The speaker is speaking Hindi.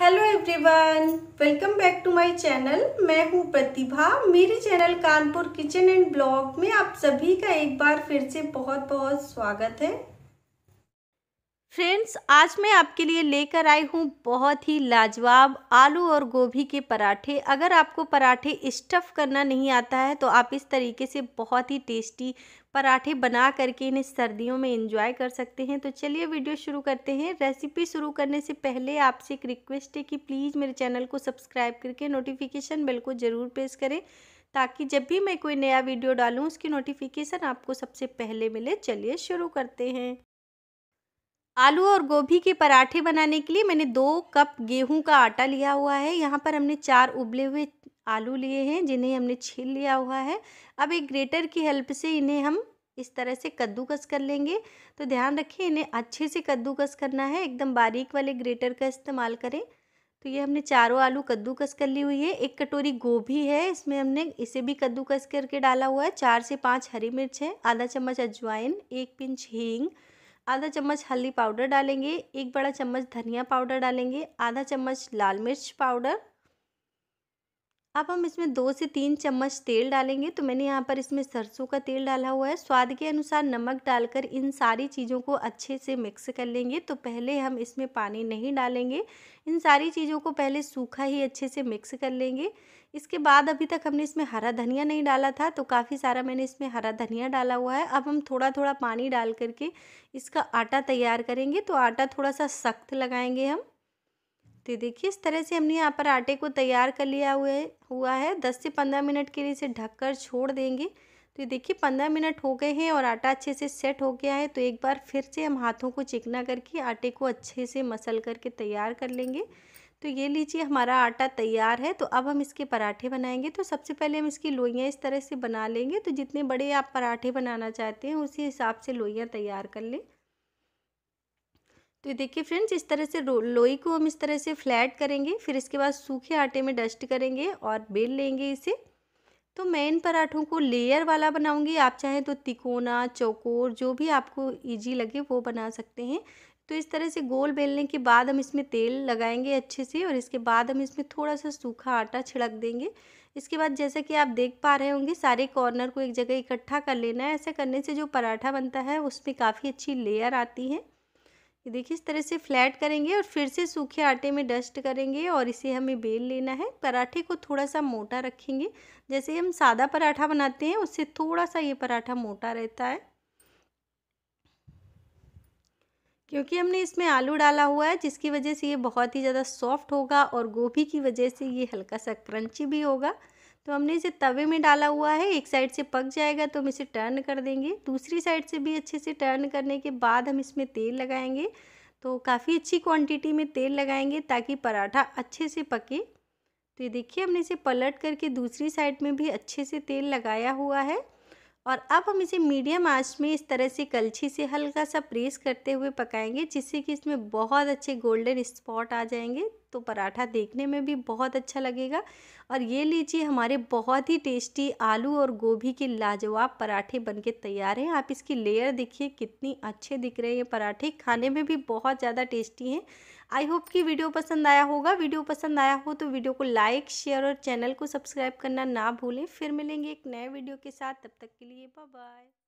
hello everyone welcome back to my channel मैं हूँ प्रतिभा मेरे channel Kanpur kitchen and blog में आप सभी का एक बार फिर से बहुत बहुत स्वागत है फ्रेंड्स आज मैं आपके लिए लेकर आई हूँ बहुत ही लाजवाब आलू और गोभी के पराठे अगर आपको पराठे स्टफ़ करना नहीं आता है तो आप इस तरीके से बहुत ही टेस्टी पराठे बना करके इन्हें सर्दियों में एंजॉय कर सकते हैं तो चलिए वीडियो शुरू करते हैं रेसिपी शुरू करने से पहले आपसे एक रिक्वेस्ट है कि प्लीज़ मेरे चैनल को सब्सक्राइब करके नोटिफिकेशन बिल को ज़रूर प्रेस करें ताकि जब भी मैं कोई नया वीडियो डालूँ उसकी नोटिफिकेशन आपको सबसे पहले मिले चलिए शुरू करते हैं आलू और गोभी के पराठे बनाने के लिए मैंने दो कप गेहूं का आटा लिया हुआ है यहाँ पर हमने चार उबले हुए आलू लिए हैं जिन्हें हमने छील लिया हुआ है अब एक ग्रेटर की हेल्प से इन्हें हम इस तरह से कद्दूकस कर लेंगे तो ध्यान रखें इन्हें अच्छे से कद्दूकस करना है एकदम बारीक वाले ग्रेटर का इस्तेमाल करें तो ये हमने चारों आलू कद्दूकस कर ली हुई है एक कटोरी गोभी है इसमें हमने इसे भी कद्दूकस करके डाला हुआ है चार से पाँच हरी मिर्च है आधा चम्मच अजवाइन एक पिंच हींग आधा चम्मच हल्दी पाउडर डालेंगे एक बड़ा चम्मच धनिया पाउडर डालेंगे आधा चम्मच लाल मिर्च पाउडर अब हम इसमें दो से तीन चम्मच तेल डालेंगे तो मैंने यहाँ पर इसमें सरसों का तेल डाला हुआ है स्वाद के अनुसार नमक डालकर इन सारी चीज़ों को अच्छे से मिक्स कर लेंगे तो पहले हम इसमें पानी नहीं डालेंगे इन सारी चीज़ों को पहले सूखा ही अच्छे से मिक्स कर लेंगे इसके बाद अभी तक हमने इसमें हरा धनिया नहीं डाला था तो काफ़ी सारा मैंने इसमें हरा धनिया डाला हुआ है अब हम थोड़ा थोड़ा पानी डाल करके इसका आटा तैयार करेंगे तो आटा थोड़ा सा सख्त लगाएंगे हम तो देखिए इस तरह से हमने यहाँ पर आटे को तैयार कर लिया हुए हुआ है दस से पंद्रह मिनट के लिए इसे ढककर छोड़ देंगे तो ये देखिए पंद्रह मिनट हो गए हैं और आटा अच्छे से सेट हो गया है तो एक बार फिर से हम हाथों को चिकना करके आटे को अच्छे से मसल करके तैयार कर लेंगे तो ये लीजिए हमारा आटा तैयार है तो अब हम इसके पराठे बनाएंगे तो सबसे पहले हम इसकी लोइयाँ इस तरह से बना लेंगे तो जितने बड़े आप पराठे बनाना चाहते हैं उसी हिसाब से लोइयाँ तैयार कर लें तो देखिए फ्रेंड्स इस तरह से लोई को हम इस तरह से फ्लैट करेंगे फिर इसके बाद सूखे आटे में डस्ट करेंगे और बेल लेंगे इसे तो मैं इन पराठों को लेयर वाला बनाऊंगी आप चाहें तो तिकोना चौकोर जो भी आपको इजी लगे वो बना सकते हैं तो इस तरह से गोल बेलने के बाद हम इसमें तेल लगाएंगे अच्छे से और इसके बाद हम इसमें थोड़ा सा सूखा आटा छिड़क देंगे इसके बाद जैसा कि आप देख पा रहे होंगे सारे कॉर्नर को एक जगह इकट्ठा कर लेना है ऐसा करने से जो पराठा बनता है उसमें काफ़ी अच्छी लेयर आती है ये देखिए इस तरह से फ्लैट करेंगे और फिर से सूखे आटे में डस्ट करेंगे और इसे हमें बेल लेना है पराठे को थोड़ा सा मोटा रखेंगे जैसे हम सादा पराठा बनाते हैं उससे थोड़ा सा ये पराठा मोटा रहता है क्योंकि हमने इसमें आलू डाला हुआ है जिसकी वजह से ये बहुत ही ज़्यादा सॉफ्ट होगा और गोभी की वजह से ये हल्का सा क्रंची भी होगा तो हमने इसे तवे में डाला हुआ है एक साइड से पक जाएगा तो हम इसे टर्न कर देंगे दूसरी साइड से भी अच्छे से टर्न करने के बाद हम इसमें तेल लगाएंगे तो काफ़ी अच्छी क्वांटिटी में तेल लगाएंगे ताकि पराठा अच्छे से पके तो ये देखिए हमने इसे पलट करके दूसरी साइड में भी अच्छे से तेल लगाया हुआ है और अब हम इसे मीडियम आँच में इस तरह से कलछी से हल्का सा प्रेस करते हुए पकाएंगे जिससे कि इसमें बहुत अच्छे गोल्डन स्पॉट आ जाएंगे तो पराठा देखने में भी बहुत अच्छा लगेगा और ये लीजिए हमारे बहुत ही टेस्टी आलू और गोभी के लाजवाब पराठे बनके तैयार हैं आप इसकी लेयर देखिए कितनी अच्छे दिख रहे हैं पराठे खाने में भी बहुत ज़्यादा टेस्टी हैं आई होप कि वीडियो पसंद आया होगा वीडियो पसंद आया हो तो वीडियो को लाइक शेयर और चैनल को सब्सक्राइब करना ना भूलें फिर मिलेंगे एक नए वीडियो के साथ तब तक के लिए बाय